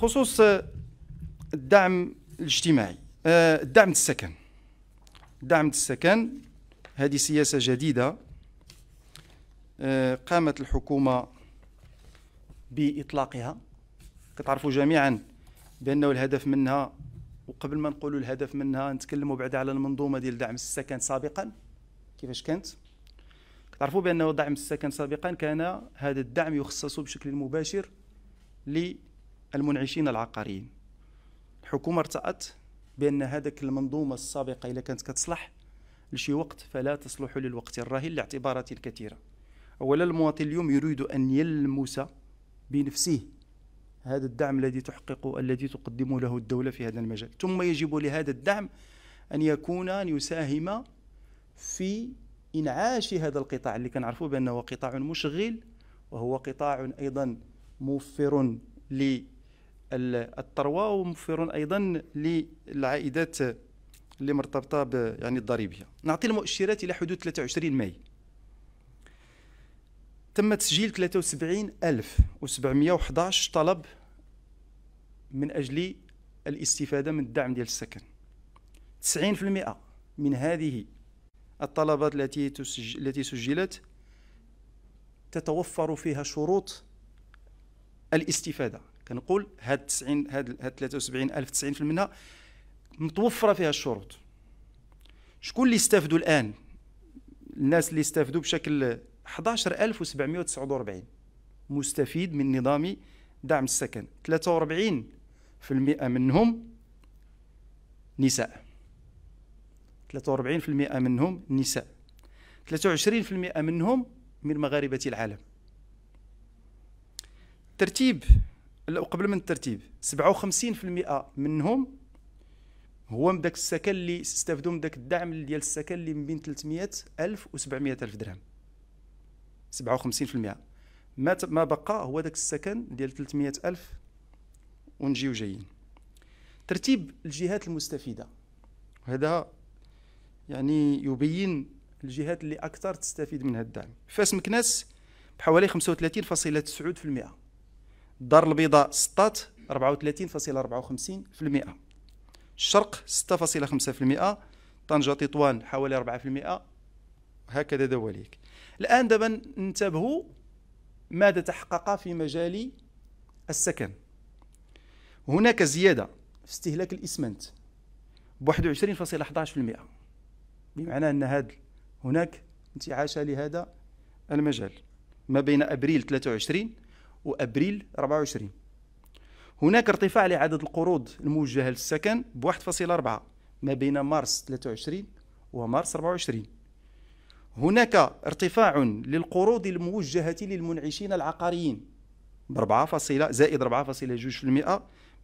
بخصوص آه، الدعم الاجتماعي الدعم آه، السكن دعم السكن هذه سياسة جديدة آه، قامت الحكومة بإطلاقها كتعرفوا جميعا بأنه الهدف منها وقبل ما نقولوا الهدف منها نتكلموا بعد على المنظومة ديال دعم السكن سابقا كيفاش كانت كتعرفوا بأنه دعم السكن سابقا كان هذا الدعم يخصص بشكل مباشر المنعشين العقاريين الحكومه ارتأت بان هذاك المنظومه السابقه اذا كانت كتصلح لشي وقت فلا تصلح للوقت الراهن لاعتبارات كثيره اولا المواطن اليوم يريد ان يلمس بنفسه هذا الدعم الذي تحقق الذي تقدمه له الدولة في هذا المجال ثم يجب لهذا الدعم أن يكون أن يساهم في إنعاش هذا القطاع اللي كنعرفوا بأنه قطاع مشغل وهو قطاع أيضا موفر ل الثروه وموفرون ايضا للعائدات اللي مرتبطه يعني الضريبيه نعطي المؤشرات الى حدود 23 ماي تم تسجيل 73711 طلب من اجل الاستفاده من الدعم ديال السكن 90% من هذه الطلبات التي تسجل التي سجلت تتوفر فيها شروط الاستفاده كنقول هاد 90 هاد هاد 73000 90% منها متوفره فيها الشروط شكون اللي استافدوا الان الناس اللي استافدوا بشكل 11749 مستفيد من نظام دعم السكن 43% منهم نساء 43% منهم نساء 23% منهم من مغاربة العالم ترتيب قبل من الترتيب 57% منهم هو من داك السكن اللي استفدوا من داك الدعم ديال السكن اللي من بين 300 الف و 700 الف درهم 57% ما ما بقى هو داك السكن ديال 300 الف ونجيو جايين ترتيب الجهات المستفيده هذا يعني يبين الجهات اللي اكثر تستفيد من هذا الدعم فاس مكناس بحوالي 35.9% الدار البيضاء سطات 34.54% الشرق 6.5% طنجة تطوان حوالي 4% هكذا دواليك الآن دابا ننتبهوا ماذا تحقق في مجال السكن هناك زيادة في استهلاك الإسمنت ب 21.11% بمعنى أن هذا هناك انتعاش لهذا المجال ما بين أبريل 23 وأبريل 24 هناك ارتفاع لعدد القروض الموجهة للسكن ب 1.4 ما بين مارس 23 ومارس 24 هناك ارتفاع للقروض الموجهة للمنعشين العقاريين ب 4. زائد 4.2%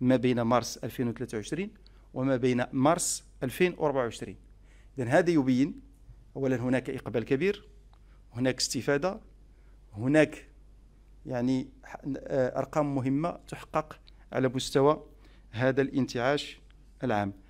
ما بين مارس 2023 وما بين مارس 2024 إذا هذا يبين أولا هناك إقبال كبير هناك استفادة هناك يعني آه، ارقام مهمه تحقق على مستوى هذا الانتعاش العام